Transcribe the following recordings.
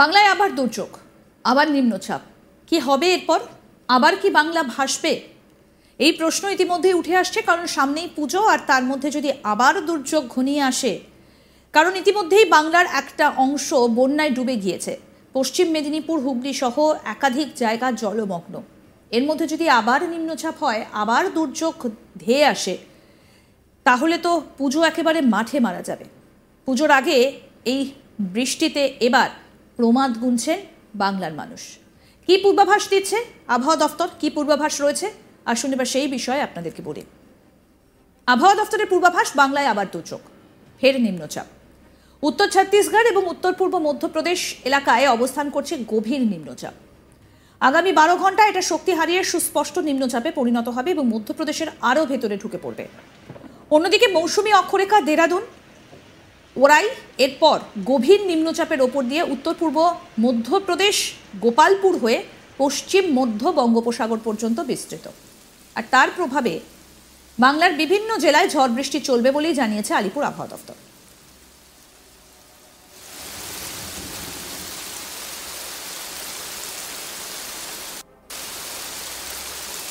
বাংলায় আবার দুর্যোগ আবার নিম্নচাপ কি হবে এরপর আবার কি বাংলা ভাসবে এই প্রশ্ন ইতিমধ্যে উঠে আসছে কারণ সামনেই পুজো আর তার মধ্যে যদি আবার দুর্যোগ ঘনিয়ে আসে কারণ ইতিমধ্যেই বাংলার একটা অংশ বন্যায় ডুবে গিয়েছে পশ্চিম মেদিনীপুর হুগলি সহ একাধিক জায়গা জলমগ্ন এর মধ্যে যদি আবার নিম্নচাপ হয় আবার দুর্যোগ ধেয়ে আসে তাহলে তো পুজো একেবারে মাঠে মারা যাবে পুজোর আগে এই বৃষ্টিতে এবার প্রমাদ গুনছেন বাংলার মানুষ কি পূর্বাভাস দিচ্ছে আবহাওয়া দফতর কি পূর্বাভাস রয়েছে আসুন এবার সেই বিষয়ে আপনাদেরকে বলি আবহাওয়া দফতরের পূর্বাভাস বাংলায় আবার দুচোখ ফের নিম্নচাপ উত্তর ছত্তিশগড় এবং উত্তর পূর্ব মধ্যপ্রদেশ এলাকায় অবস্থান করছে গভীর নিম্নচাপ আগামী বারো ঘন্টা এটা শক্তি হারিয়ে সুস্পষ্ট নিম্নচাপে পরিণত হবে এবং মধ্যপ্রদেশের আরও ভেতরে ঢুকে পড়বে অন্যদিকে মৌসুমি অক্ষরেখা দেরাদুন ওরাই এরপর গভীর নিম্নচাপের ওপর দিয়ে উত্তর পূর্ব মধ্যপ্রদেশ গোপালপুর হয়ে পশ্চিম মধ্য বঙ্গোপসাগর পর্যন্ত বিস্তৃত আর তার প্রভাবে বাংলার বিভিন্ন জেলায় ঝড় বৃষ্টি চলবে বলেই জানিয়েছে আলিপুর আবহাওয়া দপ্তর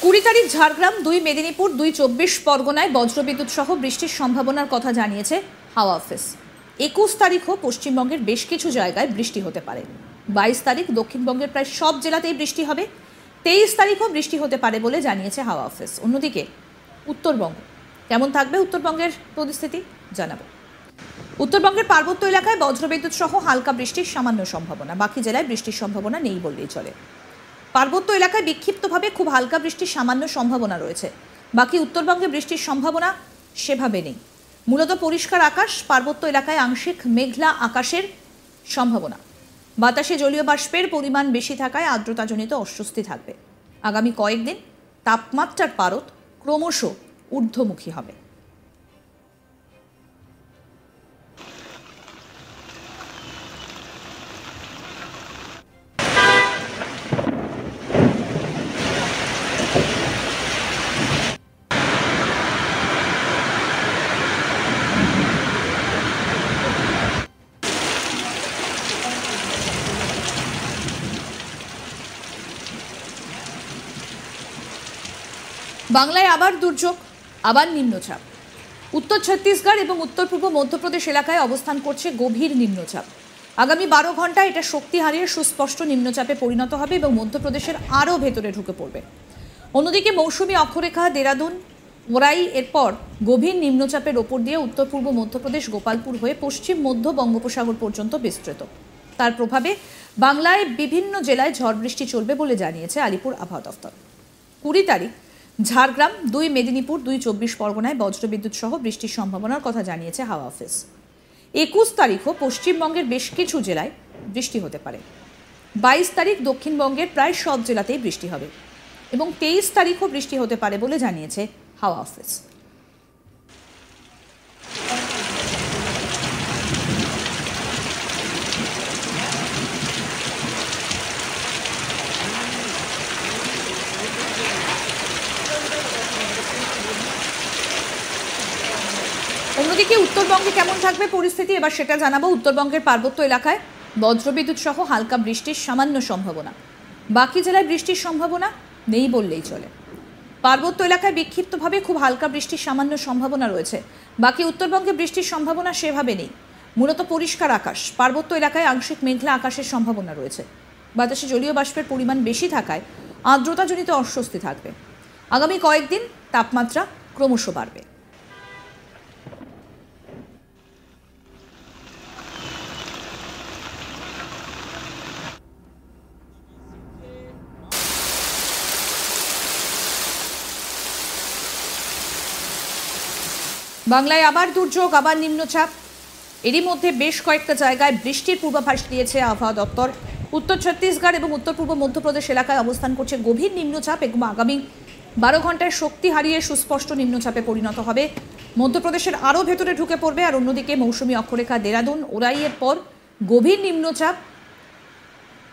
কুড়ি তারিখ ঝাড়গ্রাম দুই মেদিনীপুর দুই চব্বিশ পরগনায় বজ্রবিদ্যুৎ সহ বৃষ্টির সম্ভাবনার কথা জানিয়েছে হাওয়া অফিস একুশ তারিখও পশ্চিমবঙ্গের বেশ কিছু জায়গায় বৃষ্টি হতে পারে বাইশ তারিখ দক্ষিণবঙ্গের প্রায় সব জেলাতেই বৃষ্টি হবে তেইশ তারিখও বৃষ্টি হতে পারে বলে জানিয়েছে হাওয়া অফিস অন্যদিকে উত্তরবঙ্গ কেমন থাকবে উত্তরবঙ্গের পরিস্থিতি জানাবো উত্তরবঙ্গের পার্বত্য এলাকায় বজ্রবিদ্যুৎ সহ হালকা বৃষ্টির সামান্য সম্ভাবনা বাকি জেলায় বৃষ্টির সম্ভাবনা নেই বললেই চলে পার্বত্য এলাকায় বিক্ষিপ্তভাবে খুব হালকা বৃষ্টির সামান্য সম্ভাবনা রয়েছে বাকি উত্তরবঙ্গে বৃষ্টির সম্ভাবনা সেভাবে নেই মূলত পরিষ্কার আকাশ পার্বত্য এলাকায় আংশিক মেঘলা আকাশের সম্ভাবনা বাতাসে জলীয় বাষ্পের পরিমাণ বেশি থাকায় আর্দ্রতাজনিত অস্বস্তি থাকবে আগামী কয়েকদিন তাপমাত্রার পারদ ক্রমশ ঊর্ধ্বমুখী হবে বাংলায় আবার দুর্যোগ আবার নিম্নচাপ উত্তর ছত্তিশগড় এবং উত্তর পূর্ব মধ্যপ্রদেশ এলাকায় অবস্থান করছে গভীর নিম্নচাপ আগামী বারো ঘন্টায় এটা শক্তি হারিয়ে সুস্পষ্ট নিম্নচাপে পরিণত হবে এবং মধ্যপ্রদেশের আরও ভেতরে ঢুকে পড়বে অন্যদিকে মৌসুমি অক্ষরেখা দেরাদুন ওরাই এরপর গভীর নিম্নচাপের ওপর দিয়ে উত্তর পূর্ব মধ্যপ্রদেশ গোপালপুর হয়ে পশ্চিম মধ্য বঙ্গোপসাগর পর্যন্ত বিস্তৃত তার প্রভাবে বাংলায় বিভিন্ন জেলায় ঝড় বৃষ্টি চলবে বলে জানিয়েছে আলিপুর আবহাওয়া দফতর কুড়ি তারিখ ঝাড়গ্রাম দুই মেদিনীপুর দুই চব্বিশ পরগনায় বজ্রবিদ্যুৎ সহ বৃষ্টির সম্ভাবনার কথা জানিয়েছে হাওয়া অফিস একুশ তারিখও পশ্চিমবঙ্গের বেশ কিছু জেলায় বৃষ্টি হতে পারে বাইশ তারিখ দক্ষিণবঙ্গের প্রায় সব জেলাতেই বৃষ্টি হবে এবং তেইশ তারিখও বৃষ্টি হতে পারে বলে জানিয়েছে হাওয়া অফিস অন্যদিকে উত্তরবঙ্গে কেমন থাকবে পরিস্থিতি এবার সেটা জানাবো উত্তরবঙ্গের পার্বত্য এলাকায় বজ্রবিদ্যুৎ সহ হালকা বৃষ্টির সামান্য সম্ভাবনা বাকি জেলায় বৃষ্টির সম্ভাবনা নেই বললেই চলে পার্বত্য এলাকায় বিক্ষিপ্তভাবে খুব হালকা বৃষ্টির সামান্য সম্ভাবনা রয়েছে বাকি উত্তরবঙ্গে বৃষ্টির সম্ভাবনা সেভাবে নেই মূলত পরিষ্কার আকাশ পার্বত্য এলাকায় আংশিক মেঘলা আকাশের সম্ভাবনা রয়েছে বাতাসে জলীয় বাষ্পের পরিমাণ বেশি থাকায় আর্দ্রতাজনিত অস্বস্তি থাকবে আগামী কয়েকদিন তাপমাত্রা ক্রমশ বাড়বে বাংলায় আবার দুর্যোগ আবার নিম্নচাপ এরই মধ্যে বেশ কয়েকটা জায়গায় বৃষ্টির পূর্বাভাস দিয়েছে আবহাওয়া দপ্তর উত্তর ছত্তিশগড় এবং উত্তর পূর্ব মধ্যপ্রদেশ এলাকায় অবস্থান করছে গভীর নিম্নচাপ এবং আগামী বারো ঘন্টায় শক্তি হারিয়ে সুস্পষ্ট নিম্নচাপে পরিণত হবে মধ্যপ্রদেশের আরও ভেতরে ঢুকে পড়বে আর অন্যদিকে মৌসুমি অক্ষরেখা দেরাদুন ওরাইয়ের পর গভীর নিম্নচাপ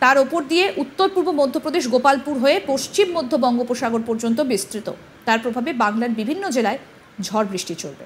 তার ওপর দিয়ে উত্তর পূর্ব মধ্যপ্রদেশ গোপালপুর হয়ে পশ্চিম মধ্য বঙ্গোপসাগর পর্যন্ত বিস্তৃত তার প্রভাবে বাংলার বিভিন্ন জেলায় ঝড় বৃষ্টি চলবে